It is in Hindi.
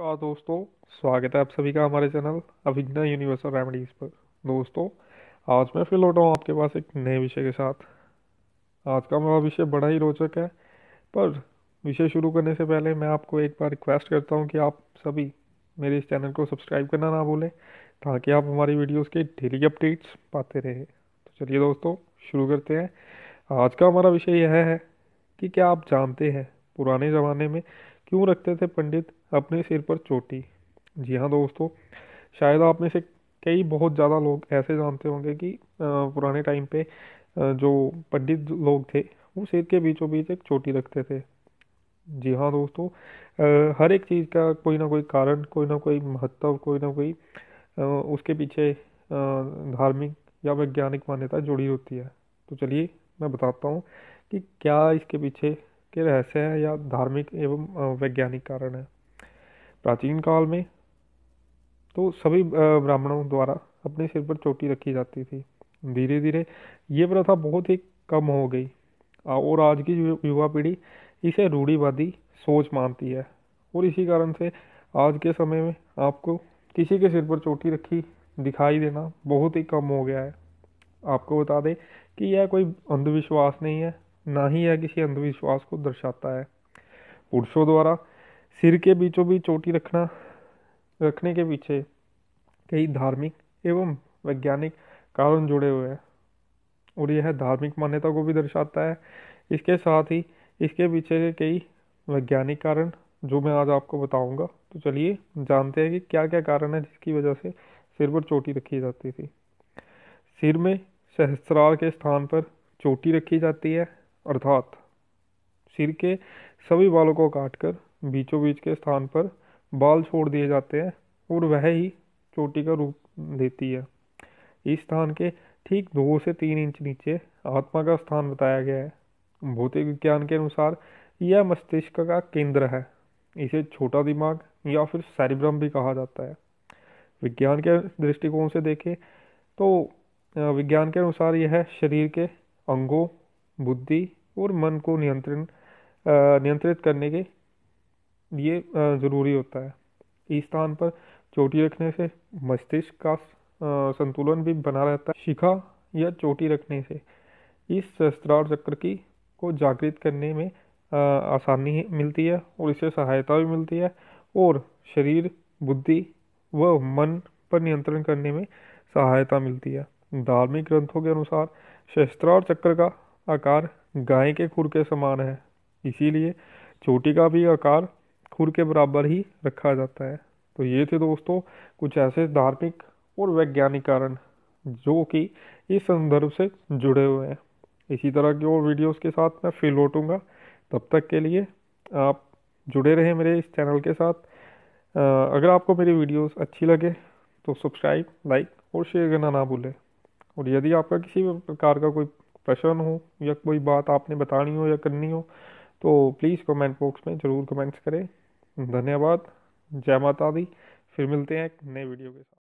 नमस्कार दोस्तों स्वागत है आप सभी का हमारे चैनल अभिज्ञा यूनिवर्सल रेमेडीज़ पर दोस्तों आज मैं फिर लौटा हूँ आपके पास एक नए विषय के साथ आज का मेरा विषय बड़ा ही रोचक है पर विषय शुरू करने से पहले मैं आपको एक बार रिक्वेस्ट करता हूँ कि आप सभी मेरे इस चैनल को सब्सक्राइब करना ना भूलें ताकि आप हमारी वीडियोज़ के डेली अपडेट्स पाते रहें तो चलिए दोस्तों शुरू करते हैं आज का हमारा विषय यह है कि क्या आप जानते हैं पुराने ज़माने में क्यों रखते थे पंडित अपने सिर पर चोटी जी हाँ दोस्तों शायद आप में से कई बहुत ज़्यादा लोग ऐसे जानते होंगे कि पुराने टाइम पे जो पंडित लोग थे वो सिर के बीचों बीच एक चोटी रखते थे जी हाँ दोस्तों हर एक चीज़ का कोई ना कोई कारण कोई ना कोई महत्व कोई ना कोई उसके पीछे धार्मिक या वैज्ञानिक मान्यता जुड़ी होती है तो चलिए मैं बताता हूँ कि क्या इसके पीछे के रहस्य हैं या धार्मिक एवं वैज्ञानिक कारण है प्राचीन काल में तो सभी ब्राह्मणों द्वारा अपने सिर पर चोटी रखी जाती थी धीरे धीरे ये प्रथा बहुत ही कम हो गई और आज की युवा पीढ़ी इसे रूढ़ीवादी सोच मानती है और इसी कारण से आज के समय में आपको किसी के सिर पर चोटी रखी दिखाई देना बहुत ही कम हो गया है आपको बता दें कि यह कोई अंधविश्वास नहीं है ना ही यह किसी अंधविश्वास को दर्शाता है पुरुषों द्वारा सिर के बीचों बीच चोटी रखना रखने के पीछे कई धार्मिक एवं वैज्ञानिक कारण जुड़े हुए हैं और यह धार्मिक मान्यता को भी दर्शाता है इसके साथ ही इसके पीछे के कई वैज्ञानिक कारण जो मैं आज आपको बताऊंगा तो चलिए जानते हैं कि क्या क्या कारण है जिसकी वजह से सिर पर चोटी रखी जाती थी सिर में सहस्त्रार के स्थान पर चोटी रखी जाती है अर्थात सिर के सभी बालों को काटकर बीचों बीच के स्थान पर बाल छोड़ दिए जाते हैं और वह ही चोटी का रूप देती है इस स्थान के ठीक दो से तीन इंच नीचे आत्मा का स्थान बताया गया है भौतिक विज्ञान के अनुसार यह मस्तिष्क का केंद्र है इसे छोटा दिमाग या फिर सैरिब्रम भी कहा जाता है विज्ञान के दृष्टिकोण से देखें तो विज्ञान के अनुसार यह शरीर के अंगों बुद्धि और मन को नियंत्रण नियंत्रित करने के लिए ज़रूरी होता है इस स्थान पर चोटी रखने से मस्तिष्क का संतुलन भी बना रहता है शिखा या चोटी रखने से इस स्त्राव चक्र की को जागृत करने में आसानी मिलती है और इससे सहायता भी मिलती है और शरीर बुद्धि व मन पर नियंत्रण करने में सहायता मिलती है धार्मिक ग्रंथों के अनुसार शस्त्रार चक्र का आकार गाय के खुर के समान है इसीलिए चोटी का भी आकार खुर के बराबर ही रखा जाता है तो ये थे दोस्तों कुछ ऐसे धार्मिक और वैज्ञानिक कारण जो कि इस संदर्भ से जुड़े हुए हैं इसी तरह की और वीडियोस के साथ मैं फिर लौटूंगा तब तक के लिए आप जुड़े रहें मेरे इस चैनल के साथ अगर आपको मेरी वीडियोस अच्छी लगे तो सब्सक्राइब लाइक और शेयर करना ना भूलें और यदि आपका किसी भी प्रकार का कोई प्रश्न हो या कोई बात आपने बतानी हो या करनी हो तो प्लीज़ कमेंट बॉक्स में ज़रूर कमेंट्स करें धन्यवाद जय माता दी फिर मिलते हैं एक नए वीडियो के साथ